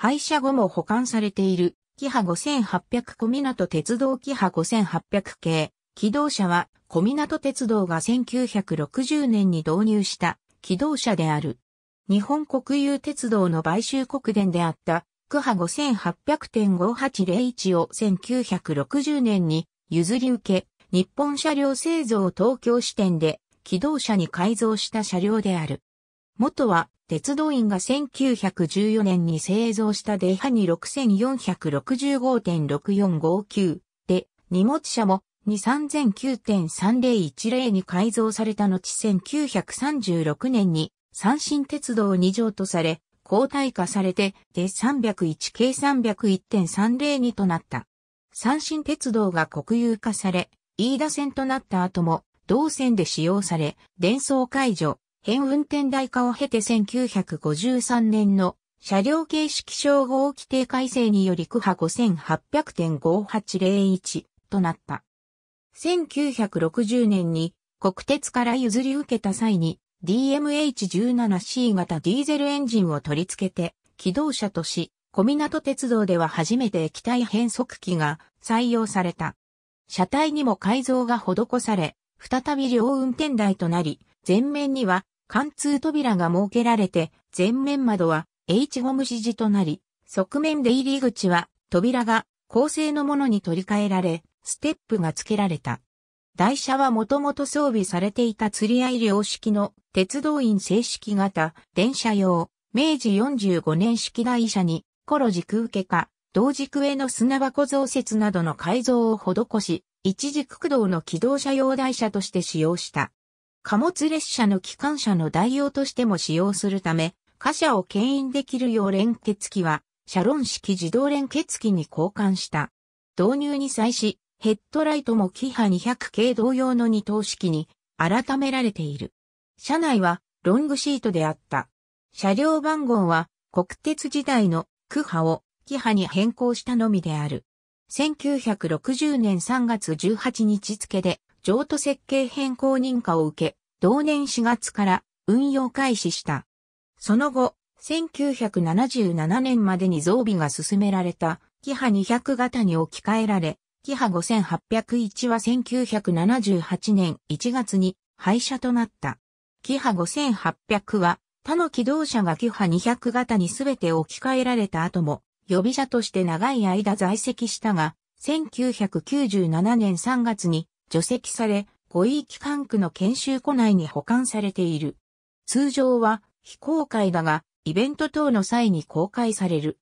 廃車後も保管されている、キハ5800小港鉄道キハ5800系。機動車は小港鉄道が1960年に導入した機動車である。日本国有鉄道の買収国電であったクハ5800.5801を1960年に譲り受け、日本車両製造東京支店で機動車に改造した車両である。元は、鉄道院が1914年に製造したデハニ6465.6459で、荷物車も23009.3010に改造された後1936年に三新鉄道2乗とされ、交代化されて、で301系301.302となった。三新鉄道が国有化され、飯田線となった後も、同線で使用され、伝送解除、現運転台化を経て1953年の車両形式称号規定改正により区派5800.5801となった。1960年に国鉄から譲り受けた際に DMH17C 型ディーゼルエンジンを取り付けて機動車とし、小港鉄道では初めて液体変速機が採用された。車体にも改造が施され、再び両運転台となり、前面には貫通扉が設けられて、前面窓は H ゴム指示となり、側面出入り口は扉が構成のものに取り替えられ、ステップが付けられた。台車はもともと装備されていた釣り合い量式の鉄道員正式型電車用明治45年式台車にコロ軸受けか同軸への砂箱増設などの改造を施し、一軸駆動の機動車用台車として使用した。貨物列車の機関車の代用としても使用するため、貨車を牽引できるよう連結機は、車論式自動連結機に交換した。導入に際し、ヘッドライトもキハ200系同様の二等式に改められている。車内はロングシートであった。車両番号は国鉄時代のクハをキハに変更したのみである。1960年3月18日付で譲渡設計変更認可を受け、同年4月から運用開始した。その後、1977年までに増備が進められた、キハ200型に置き換えられ、キハ5801は1978年1月に廃車となった。キハ5800は他の機動車がキハ200型に全て置き換えられた後も、予備車として長い間在籍したが、1997年3月に除籍され、5位機関区の研修庫内に保管されている。通常は非公開だが、イベント等の際に公開される。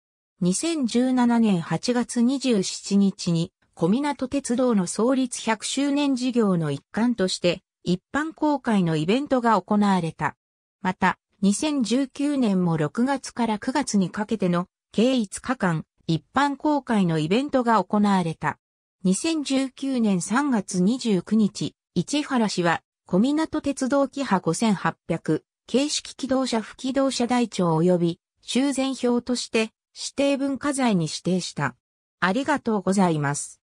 2017年8月27日に、小港鉄道の創立100周年事業の一環として、一般公開のイベントが行われた。また、2019年も6月から9月にかけての計5日間、一般公開のイベントが行われた。2019年3月29日、市原市は、小港鉄道機ハ5800、形式機動車不機動車台帳及び修繕表として指定文化財に指定した。ありがとうございます。